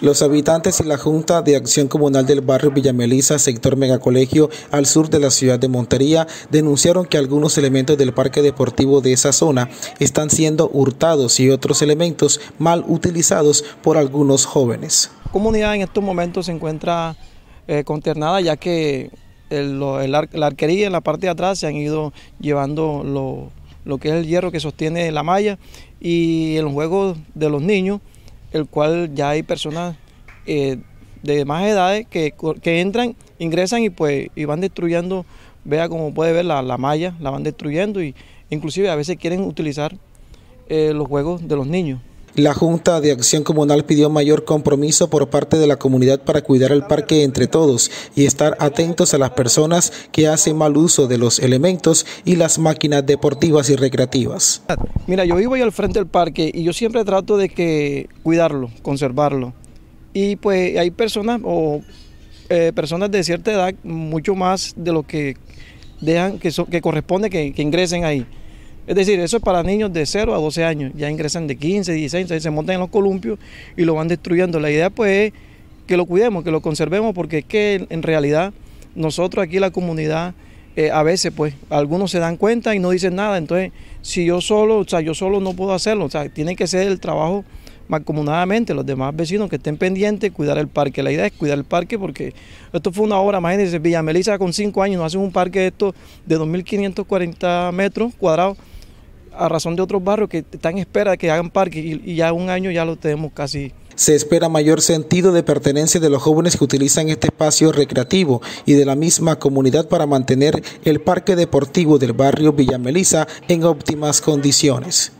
Los habitantes y la Junta de Acción Comunal del barrio Villameliza, sector Megacolegio, al sur de la ciudad de Montería, denunciaron que algunos elementos del parque deportivo de esa zona están siendo hurtados y otros elementos mal utilizados por algunos jóvenes. La comunidad en estos momentos se encuentra eh, conternada ya que la arquería en la parte de atrás se han ido llevando lo, que es el hierro que sostiene la malla y el juego de los niños el cual ya hay personas eh, de más edades que, entran, ingresan y pues y van destruyendo, vea como puede ver la, malla, la van destruyendo y inclusive a veces quieren utilizar eh, los juegos de los niños. La Junta de Acción Comunal pidió mayor compromiso por parte de la comunidad para cuidar el parque entre todos y estar atentos a las personas que hacen mal uso de los elementos y las máquinas deportivas y recreativas. Mira, yo vivo ahí al frente del parque y yo siempre trato de que cuidarlo, conservarlo. Y pues hay personas o eh, personas de cierta edad, mucho más de lo que dejan que, corresponde que ingresen ahí. Es decir, eso es para niños de 0 a 12 años, ya ingresan de 15, 16, se montan en los columpios y lo van destruyendo. La idea pues es que lo cuidemos, que lo conservemos, porque es que en realidad nosotros aquí la comunidad eh, a veces pues algunos se dan cuenta y no dicen nada, entonces si yo solo, o sea, yo solo no puedo hacerlo, o sea, tiene que ser el trabajo mancomunadamente, los demás vecinos que estén pendientes, cuidar el parque. La idea es cuidar el parque porque esto fue una obra, imagínense, Villa Melisa con 5 años nos hace un parque de esto de 2.540 metros cuadrados a razón de otros barrios que están en espera de que hagan parque y, ya un año ya lo tenemos casi se espera mayor sentido de pertenencia de los jóvenes que utilizan este espacio recreativo y de la misma comunidad para mantener el parque deportivo del barrio Villameliza en óptimas condiciones.